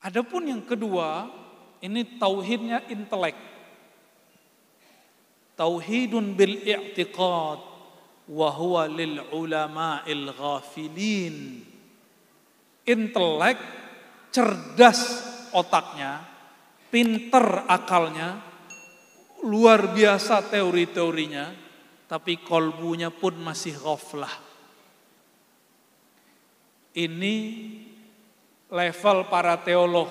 Adapun yang kedua, ini tauhidnya intelek. Tauhidun bil i'tiqad wa huwa lil ulama'il ghafilin. Intelek cerdas otaknya, pinter akalnya, luar biasa teori-teorinya, tapi kolbunya pun masih ghaflah. Ini level para teolog.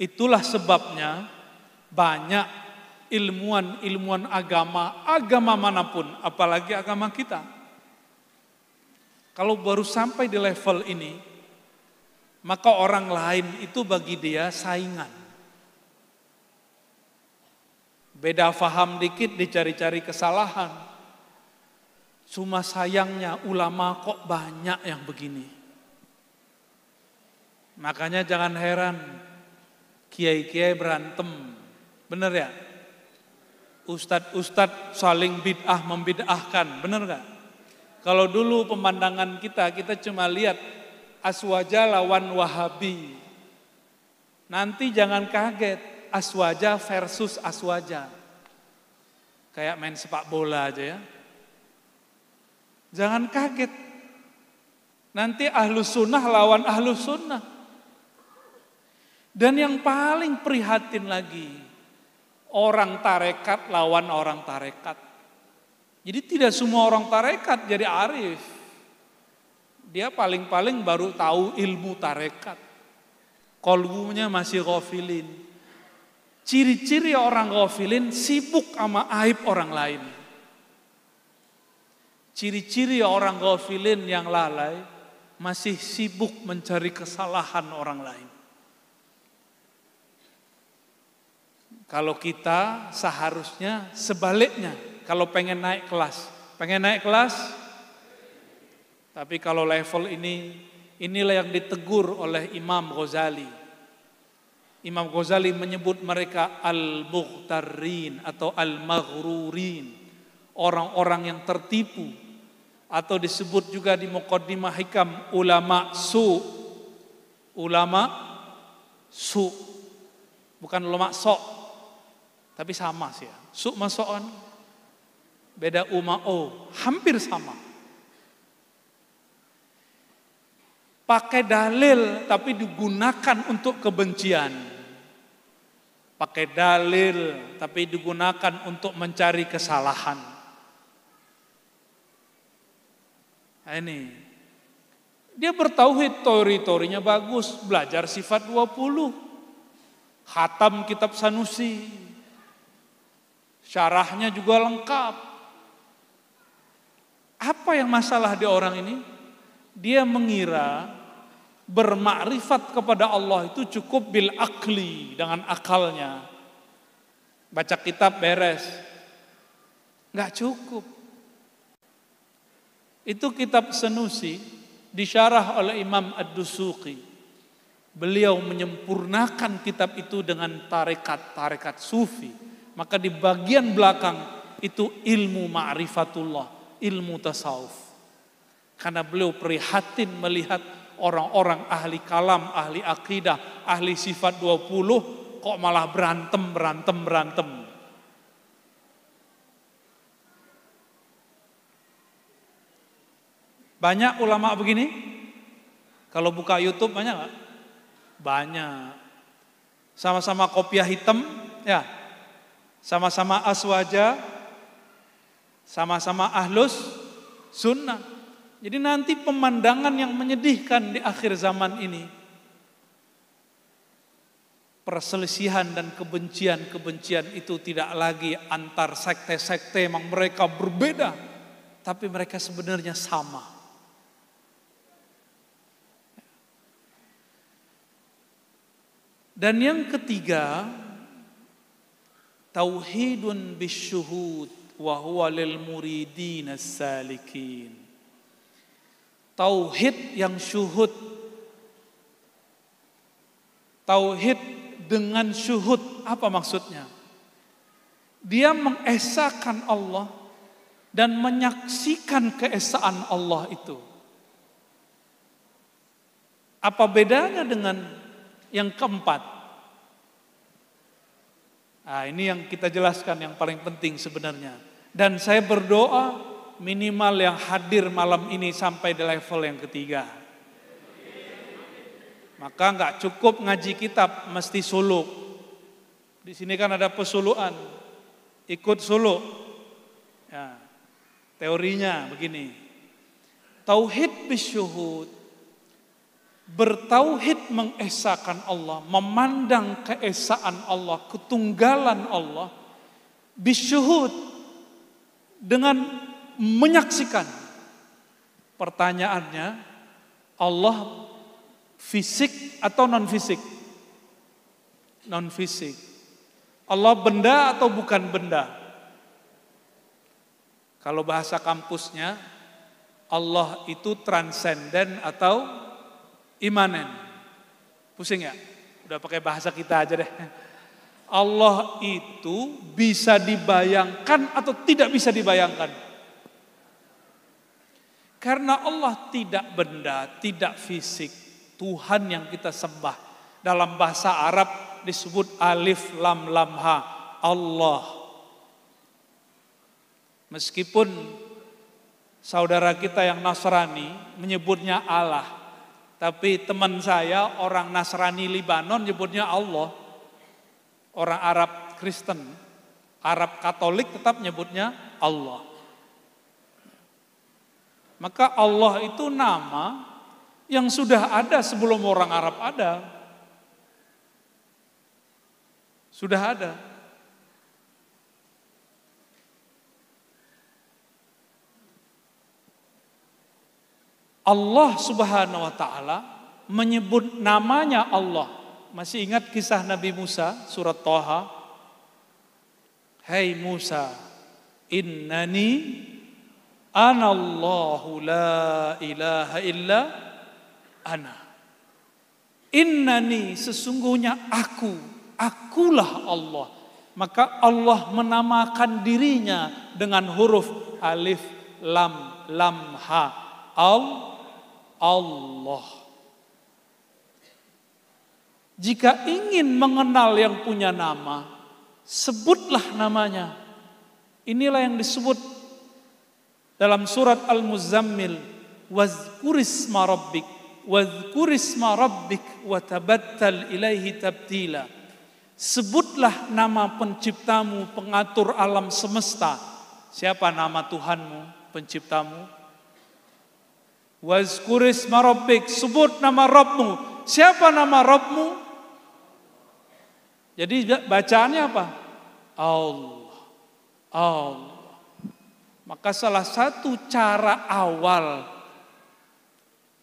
Itulah sebabnya banyak ilmuwan-ilmuwan agama, agama manapun, apalagi agama kita. Kalau baru sampai di level ini, maka orang lain itu bagi dia saingan. Beda faham dikit dicari-cari kesalahan. Cuma sayangnya ulama kok banyak yang begini. Makanya jangan heran kiai-kiai berantem. Benar ya? Ustadz-ustadz saling bid'ah membid'ahkan. Benar gak? Kalau dulu pemandangan kita, kita cuma lihat aswaja lawan wahabi. Nanti jangan kaget, aswaja versus aswaja. Kayak main sepak bola aja ya. Jangan kaget. Nanti ahlu sunnah lawan ahlu sunnah. Dan yang paling prihatin lagi, orang tarekat lawan orang tarekat. Jadi tidak semua orang tarekat jadi arif. Dia paling-paling baru tahu ilmu tarekat. Kolbunya masih gofilin. Ciri-ciri orang gofilin sibuk sama aib orang lain. Ciri-ciri orang gofilin yang lalai masih sibuk mencari kesalahan orang lain. Kalau kita seharusnya sebaliknya, kalau pengen naik kelas, pengen naik kelas, tapi kalau level ini, inilah yang ditegur oleh Imam Ghazali. Imam Ghazali menyebut mereka al-mughtarrin atau al-maghrurin, orang-orang yang tertipu atau disebut juga di mukaddimah hikam ulama su ulama su bukan ulama sok tapi sama sih ya su masoan beda o hampir sama pakai dalil tapi digunakan untuk kebencian pakai dalil tapi digunakan untuk mencari kesalahan Nah, ini. Dia bertauhid, teori-teorinya bagus, belajar sifat 20. Hatam kitab Sanusi. Syarahnya juga lengkap. Apa yang masalah di orang ini? Dia mengira bermakrifat kepada Allah itu cukup bil akli dengan akalnya. Baca kitab beres. Nggak cukup. Itu kitab Senusi disyarah oleh Imam ad dusuki Beliau menyempurnakan kitab itu dengan tarekat-tarekat sufi. Maka di bagian belakang itu ilmu ma'rifatullah, ilmu tasawuf. Karena beliau prihatin melihat orang-orang ahli kalam, ahli akidah, ahli sifat 20 kok malah berantem, berantem, berantem. Banyak ulama begini? Kalau buka YouTube banyak nggak? Banyak. Sama-sama kopiah hitam, ya. Sama-sama aswaja, sama-sama ahlus sunnah. Jadi nanti pemandangan yang menyedihkan di akhir zaman ini. Perselisihan dan kebencian-kebencian itu tidak lagi antar sekte-sekte, memang mereka berbeda. Tapi mereka sebenarnya sama Dan yang ketiga, tauhidun bisyuhud wa huwa lil muridin salikin. Tauhid yang syuhud. Tauhid dengan syuhud apa maksudnya? Dia mengesahkan Allah dan menyaksikan keesaan Allah itu. Apa bedanya dengan yang keempat, nah ini yang kita jelaskan yang paling penting sebenarnya. Dan saya berdoa minimal yang hadir malam ini sampai di level yang ketiga. Maka nggak cukup ngaji kitab, mesti suluk. Di sini kan ada pesuluan, ikut suluk. Ya, teorinya begini. Tauhid bisyuhud Bertauhid mengesakan Allah, memandang keesaan Allah, ketunggalan Allah, bisyuhud dengan menyaksikan. Pertanyaannya, Allah fisik atau non fisik? Non fisik. Allah benda atau bukan benda? Kalau bahasa kampusnya, Allah itu transenden atau imanen. Pusing ya? Udah pakai bahasa kita aja deh. Allah itu bisa dibayangkan atau tidak bisa dibayangkan. Karena Allah tidak benda, tidak fisik. Tuhan yang kita sembah. Dalam bahasa Arab disebut alif lam lam ha. Allah. Meskipun saudara kita yang Nasrani menyebutnya Allah. Tapi teman saya orang Nasrani Libanon nyebutnya Allah. Orang Arab Kristen, Arab Katolik tetap nyebutnya Allah. Maka Allah itu nama yang sudah ada sebelum orang Arab ada. Sudah ada. Allah Subhanahu wa taala menyebut namanya Allah. Masih ingat kisah Nabi Musa surat Toha? Hai hey Musa, innani anallahu la ilaha illa ana. Innani sesungguhnya aku, akulah Allah. Maka Allah menamakan dirinya dengan huruf alif lam lam ha. Allah Allah. Jika ingin mengenal yang punya nama, sebutlah namanya. Inilah yang disebut dalam surat Al-Muzammil, wazkurisma rabbik, wazkurisma rabbik, watabattal ilaihi tabtila. Sebutlah nama penciptamu, pengatur alam semesta. Siapa nama Tuhanmu, penciptamu? Waskuris marobik, sebut nama Robmu Siapa nama Robmu? Jadi bacaannya apa? Allah. Allah. Maka salah satu cara awal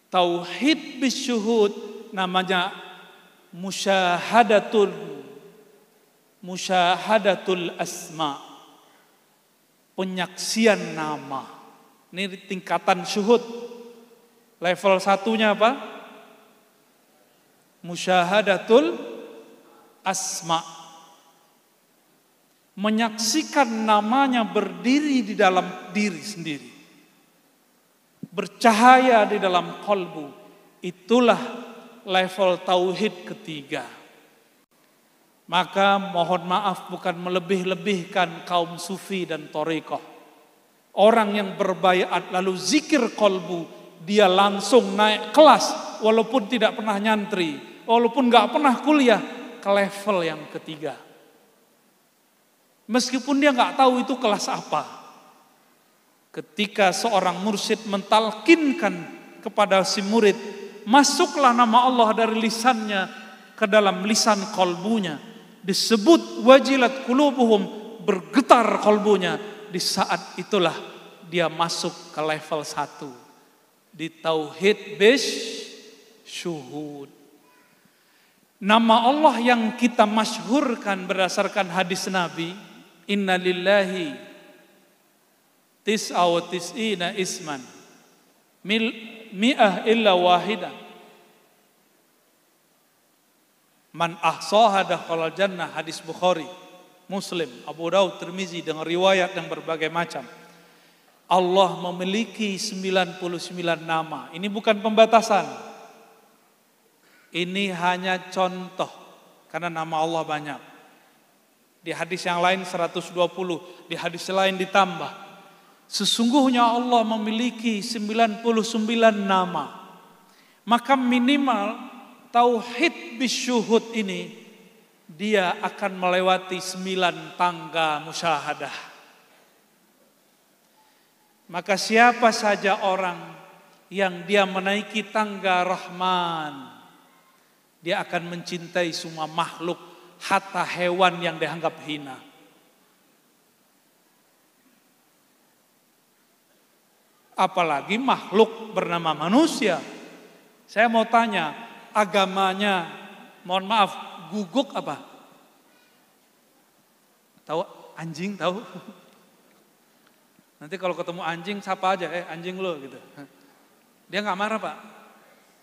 tauhid bisyuhud namanya musyahadatul musyahadatul asma. Penyaksian nama. Ini tingkatan syuhud Level satunya apa? Musyahadatul asma. Menyaksikan namanya berdiri di dalam diri sendiri. Bercahaya di dalam kolbu. Itulah level tauhid ketiga. Maka mohon maaf bukan melebih-lebihkan kaum sufi dan torikoh. Orang yang berbayat lalu zikir kolbu dia langsung naik kelas walaupun tidak pernah nyantri, walaupun nggak pernah kuliah ke level yang ketiga. Meskipun dia nggak tahu itu kelas apa. Ketika seorang mursyid mentalkinkan kepada si murid, masuklah nama Allah dari lisannya ke dalam lisan kolbunya. Disebut wajilat kulubuhum, bergetar kolbunya. Di saat itulah dia masuk ke level satu di tauhid bis syuhud. Nama Allah yang kita masyhurkan berdasarkan hadis Nabi, Inna lillahi tis'a tis'ina isman, mil, mi'ah illa wahida Man ahsaha dakhala jannah hadis Bukhari, Muslim, Abu Daud, Tirmizi dengan riwayat yang berbagai macam. Allah memiliki 99 nama. Ini bukan pembatasan. Ini hanya contoh karena nama Allah banyak. Di hadis yang lain 120, di hadis lain ditambah. Sesungguhnya Allah memiliki 99 nama. Maka minimal tauhid bisyuhud ini dia akan melewati 9 tangga musyahadah. Maka siapa saja orang yang dia menaiki tangga Rahman, dia akan mencintai semua makhluk, hatta hewan yang dianggap hina. Apalagi makhluk bernama manusia. Saya mau tanya, agamanya, mohon maaf, guguk apa? Tahu anjing tahu? Nanti kalau ketemu anjing sapa aja, eh anjing lo gitu. Dia nggak marah pak.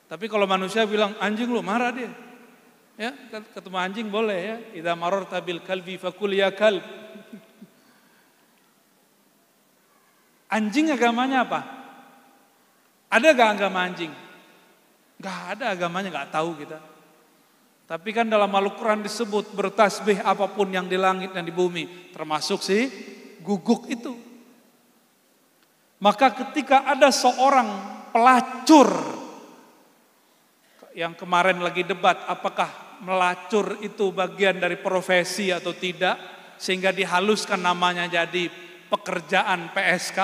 Tapi kalau manusia bilang anjing lo marah dia. Ya kan ketemu anjing boleh ya. Ida maror tabil kalbi fakul ya kalb. Anjing agamanya apa? Ada gak agama anjing? Gak ada agamanya, gak tahu kita. Tapi kan dalam Al-Quran disebut bertasbih apapun yang di langit dan di bumi. Termasuk si guguk itu. Maka ketika ada seorang pelacur yang kemarin lagi debat apakah melacur itu bagian dari profesi atau tidak sehingga dihaluskan namanya jadi pekerjaan PSK.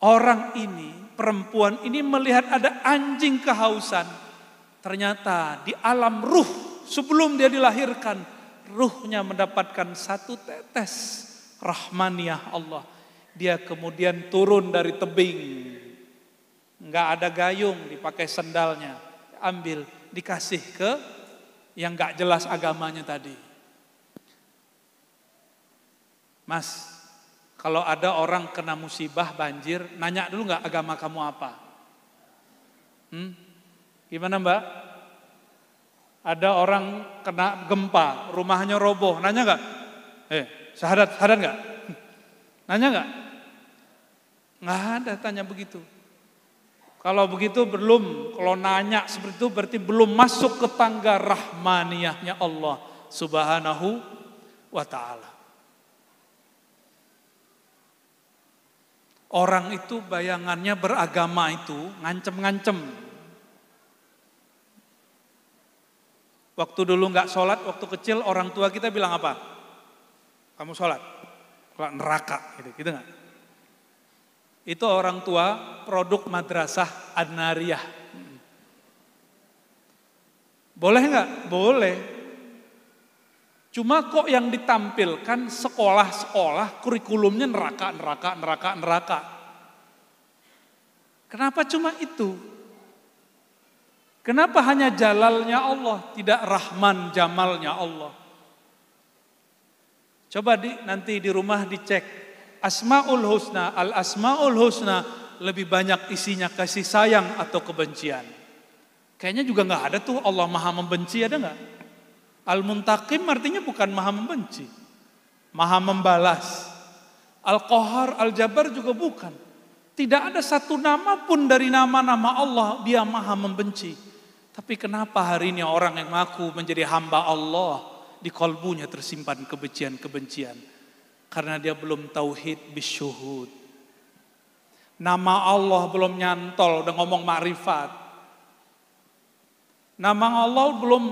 Orang ini, perempuan ini melihat ada anjing kehausan. Ternyata di alam ruh sebelum dia dilahirkan, ruhnya mendapatkan satu tetes Rahmaniah Allah. Dia kemudian turun dari tebing. Enggak ada gayung dipakai sendalnya. Ambil, dikasih ke yang enggak jelas agamanya tadi. Mas, kalau ada orang kena musibah banjir, nanya dulu enggak agama kamu apa? Hmm? Gimana mbak? Ada orang kena gempa, rumahnya roboh, nanya enggak? Eh, syahadat, syahadat nggak? Nanya nggak? Nggak ada tanya begitu. Kalau begitu belum, kalau nanya seperti itu berarti belum masuk ke tangga rahmaniahnya Allah subhanahu wa ta'ala. Orang itu bayangannya beragama itu ngancem-ngancem. Waktu dulu nggak sholat, waktu kecil orang tua kita bilang apa? kamu sholat. Kalau neraka, gitu, gitu gak? Itu orang tua produk madrasah anariyah. Boleh nggak? Boleh. Cuma kok yang ditampilkan sekolah-sekolah kurikulumnya neraka, neraka, neraka, neraka. Kenapa cuma itu? Kenapa hanya jalalnya Allah, tidak rahman jamalnya Allah? Coba di, nanti di rumah dicek. Asmaul Husna, Al Asmaul Husna lebih banyak isinya kasih sayang atau kebencian. Kayaknya juga nggak ada tuh Allah maha membenci ada nggak? Al Muntakim artinya bukan maha membenci, maha membalas. Al Qahar, Al Jabar juga bukan. Tidak ada satu nama pun dari nama-nama Allah dia maha membenci. Tapi kenapa hari ini orang yang mengaku menjadi hamba Allah, di kolbunya tersimpan kebencian-kebencian. Karena dia belum tauhid bisyuhud. Nama Allah belum nyantol, udah ngomong makrifat. Nama Allah belum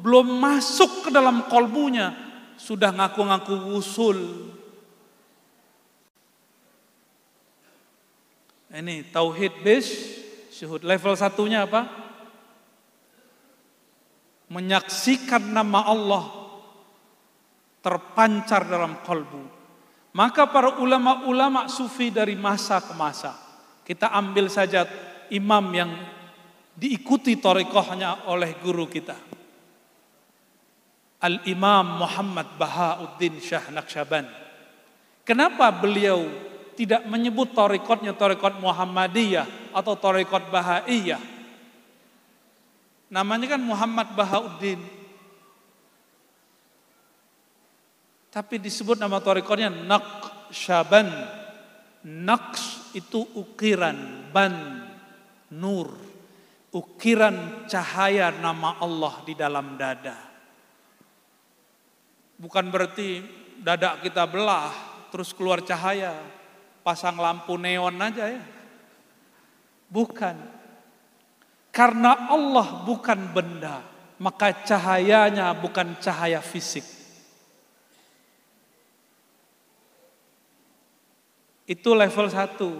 belum masuk ke dalam kolbunya, sudah ngaku-ngaku usul. Ini tauhid bis syuhud. Level satunya apa? Menyaksikan nama Allah terpancar dalam kolbu. Maka para ulama-ulama sufi dari masa ke masa, kita ambil saja imam yang diikuti torikohnya oleh guru kita. Al-Imam Muhammad Bahauddin Syah Naqsyaban. Kenapa beliau tidak menyebut torikotnya torikot Muhammadiyah atau torikot Bahaiyah? Namanya kan Muhammad Bahauddin Tapi disebut nama torikonya Naqshaban. Naqs itu ukiran, ban, nur. Ukiran cahaya nama Allah di dalam dada. Bukan berarti dada kita belah, terus keluar cahaya. Pasang lampu neon aja ya. Bukan. Karena Allah bukan benda, maka cahayanya bukan cahaya fisik Itu level satu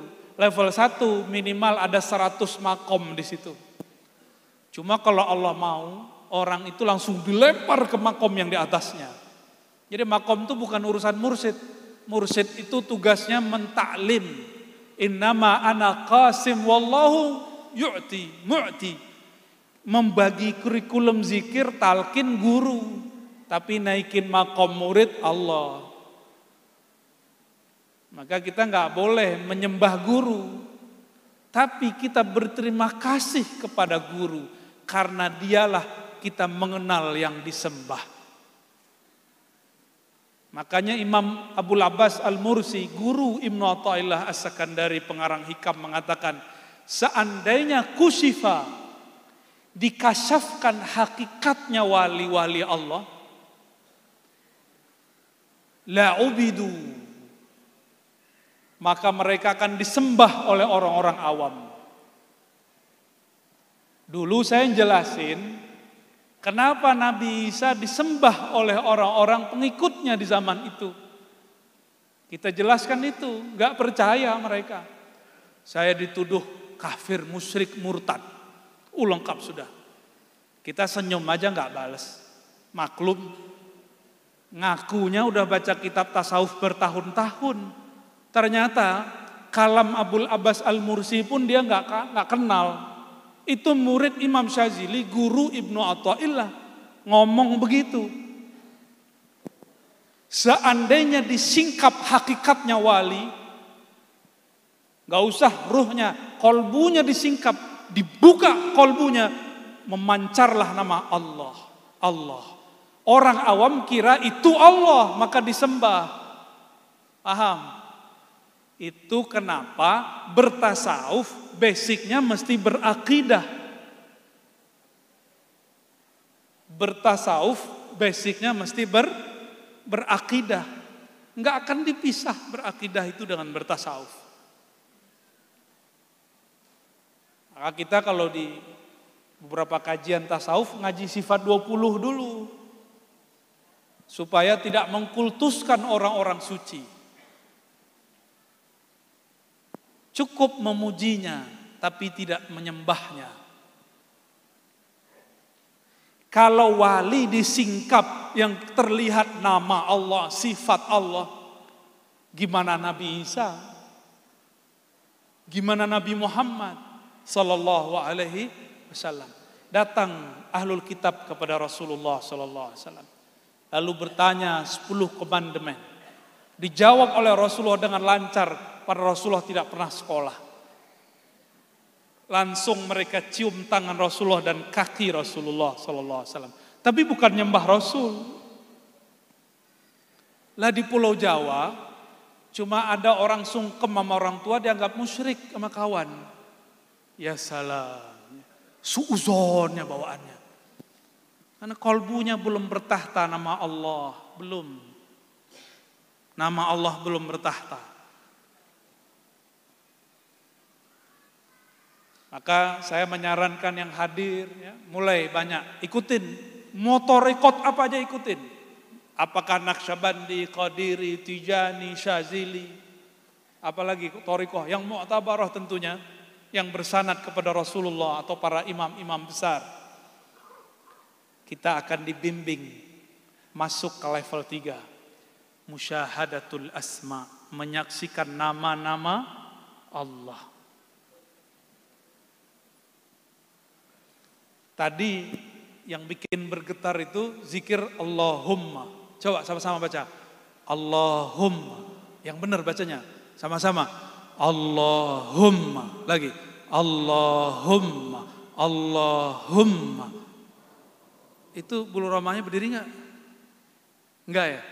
Level 1 minimal ada 100 makom di situ. Cuma kalau Allah mau, orang itu langsung dilempar ke makom yang di atasnya. Jadi makom itu bukan urusan mursid. Mursid itu tugasnya mentaklim. Innama ana qasim wallahu yu'ti mu'ti. Membagi kurikulum zikir talkin guru. Tapi naikin makom murid Allah. Maka kita nggak boleh menyembah guru, tapi kita berterima kasih kepada guru karena dialah kita mengenal yang disembah. Makanya Imam Abu Abbas Al-Mursi, guru Ibnu Athaillah As-Sakandari pengarang Hikam mengatakan, seandainya kusifa dikasafkan hakikatnya wali-wali Allah, la maka mereka akan disembah oleh orang-orang awam. Dulu saya jelasin kenapa Nabi Isa disembah oleh orang-orang pengikutnya di zaman itu. Kita jelaskan itu, nggak percaya mereka. Saya dituduh kafir, musyrik, murtad. Ulengkap sudah. Kita senyum aja nggak bales. Maklum, ngakunya udah baca kitab tasawuf bertahun-tahun Ternyata Kalam Abdul Abbas Al-Mursi pun dia nggak nggak kenal. Itu murid Imam Syazili, guru Ibnu Athaillah ngomong begitu. Seandainya disingkap hakikatnya wali, nggak usah ruhnya, kolbunya disingkap, dibuka kolbunya, memancarlah nama Allah. Allah. Orang awam kira itu Allah, maka disembah. Paham? Itu kenapa bertasawuf basicnya mesti berakidah. Bertasawuf basicnya mesti ber, berakidah. Enggak akan dipisah berakidah itu dengan bertasawuf. Maka kita kalau di beberapa kajian tasawuf ngaji sifat 20 dulu. Supaya tidak mengkultuskan orang-orang suci. Cukup memujinya, tapi tidak menyembahnya. Kalau wali disingkap yang terlihat nama Allah, sifat Allah, gimana Nabi Isa? Gimana Nabi Muhammad sallallahu alaihi wasallam? Datang ahlul kitab kepada Rasulullah sallallahu alaihi wasallam. Lalu bertanya 10 komandemen. Dijawab oleh Rasulullah dengan lancar para Rasulullah tidak pernah sekolah. Langsung mereka cium tangan Rasulullah dan kaki Rasulullah Sallallahu Alaihi Wasallam. Tapi bukan nyembah Rasul. Lah di Pulau Jawa cuma ada orang sungkem sama orang tua dianggap musyrik sama kawan. Ya salam. Suuzonnya bawaannya. Karena kolbunya belum bertahta nama Allah. Belum. Nama Allah belum bertahta. Maka saya menyarankan yang hadir, ya, mulai banyak ikutin. Motor ikut apa aja ikutin. Apakah Naksabandi, Qadiri, Tijani, Syazili. Apalagi Torikoh yang mu'tabaroh tentunya. Yang bersanat kepada Rasulullah atau para imam-imam besar. Kita akan dibimbing masuk ke level tiga Musyahadatul asma. Menyaksikan nama-nama Allah. Tadi yang bikin bergetar itu zikir Allahumma. Coba sama-sama baca. Allahumma. Yang benar bacanya. Sama-sama. Allahumma. Lagi. Allahumma. Allahumma. Itu bulu romanya berdiri enggak? Enggak ya?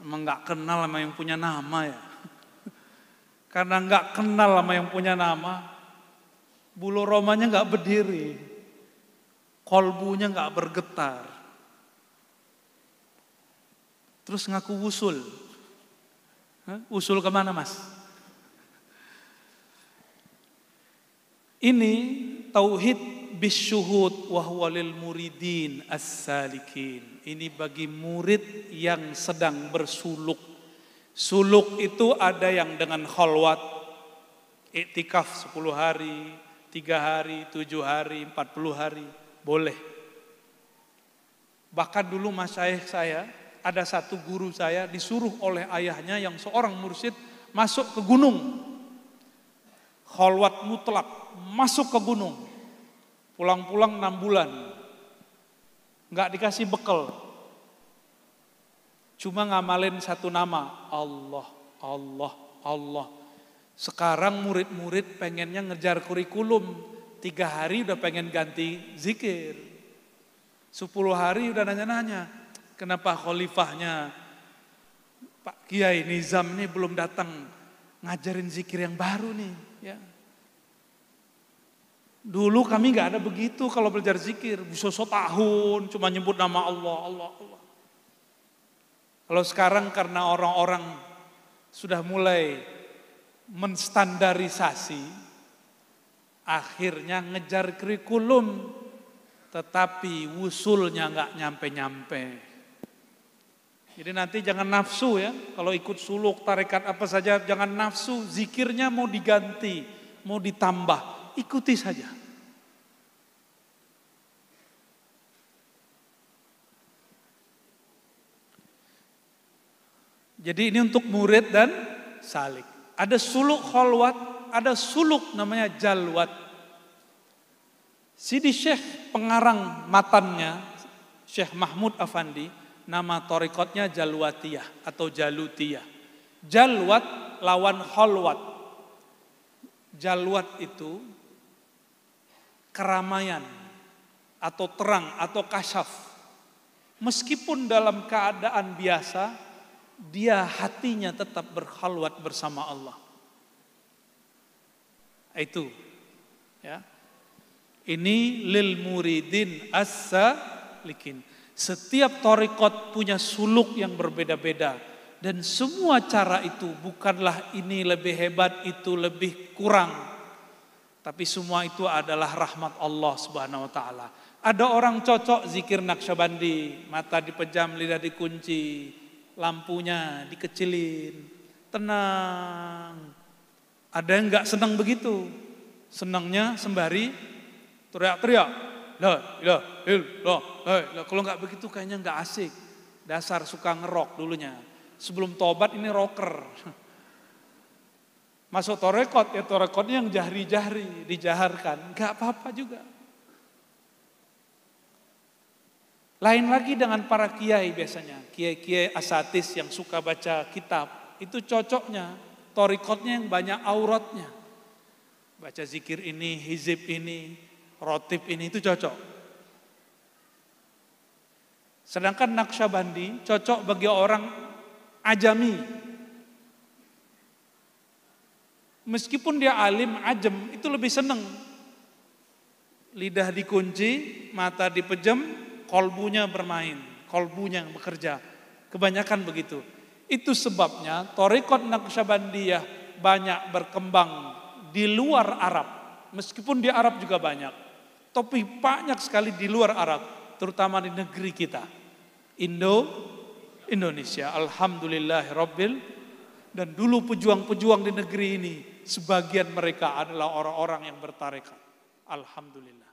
Emang enggak kenal sama yang punya nama ya? Karena enggak kenal sama yang punya nama, bulu romanya enggak berdiri kolbunya nggak bergetar. Terus ngaku usul. Huh? Usul kemana mas? Ini tauhid bisyuhud wahwalil muridin as-salikin. Ini bagi murid yang sedang bersuluk. Suluk itu ada yang dengan kholwat, iktikaf 10 hari, 3 hari, 7 hari, 40 hari boleh. Bahkan dulu mas saya, ada satu guru saya disuruh oleh ayahnya yang seorang mursyid masuk ke gunung. Kholwat mutlak, masuk ke gunung. Pulang-pulang enam bulan. Nggak dikasih bekal. Cuma ngamalin satu nama, Allah, Allah, Allah. Sekarang murid-murid pengennya ngejar kurikulum, tiga hari udah pengen ganti zikir. Sepuluh hari udah nanya-nanya, kenapa khalifahnya Pak Kiai Nizam ini belum datang ngajarin zikir yang baru nih. Ya. Dulu kami nggak ada begitu kalau belajar zikir, bisa tahun cuma nyebut nama Allah, Allah, Allah. Kalau sekarang karena orang-orang sudah mulai menstandarisasi, akhirnya ngejar kurikulum tetapi wusulnya nggak nyampe-nyampe. Jadi nanti jangan nafsu ya, kalau ikut suluk, tarekat apa saja, jangan nafsu, zikirnya mau diganti, mau ditambah, ikuti saja. Jadi ini untuk murid dan salik. Ada suluk kholwat ada suluk namanya jalwat. Sidi Syekh pengarang matannya, Syekh Mahmud Afandi, nama torikotnya Jalwatiyah atau Jalutiyah. Jalwat lawan holwat. Jalwat itu keramaian atau terang atau kasyaf. Meskipun dalam keadaan biasa, dia hatinya tetap berhalwat bersama Allah. Itu. Ya. Ini lil muridin asa likin. Setiap torikot punya suluk yang berbeda-beda. Dan semua cara itu bukanlah ini lebih hebat, itu lebih kurang. Tapi semua itu adalah rahmat Allah subhanahu wa ta'ala. Ada orang cocok zikir Naksabandi, mata dipejam, lidah dikunci, lampunya dikecilin, tenang. Ada yang nggak senang begitu. Senangnya sembari teriak-teriak. La ilah il la la. Kalau nggak begitu kayaknya nggak asik. Dasar suka ngerok dulunya. Sebelum tobat ini rocker. Masuk torekot, ya torekotnya yang jahri-jahri, dijaharkan. nggak apa-apa juga. Lain lagi dengan para kiai biasanya. Kiai-kiai asatis yang suka baca kitab. Itu cocoknya torikotnya yang banyak auratnya. Baca zikir ini, hizib ini, rotib ini itu cocok. Sedangkan Naksabandi cocok bagi orang ajami. Meskipun dia alim, ajem, itu lebih seneng. Lidah dikunci, mata dipejam, kolbunya bermain. Kolbunya bekerja. Kebanyakan begitu. Itu sebabnya Torikot Naqsyabandiyah banyak berkembang di luar Arab. Meskipun di Arab juga banyak. Tapi banyak sekali di luar Arab. Terutama di negeri kita. Indo, Indonesia. Alhamdulillah Rabbil. Dan dulu pejuang-pejuang di negeri ini. Sebagian mereka adalah orang-orang yang bertarekat. Alhamdulillah.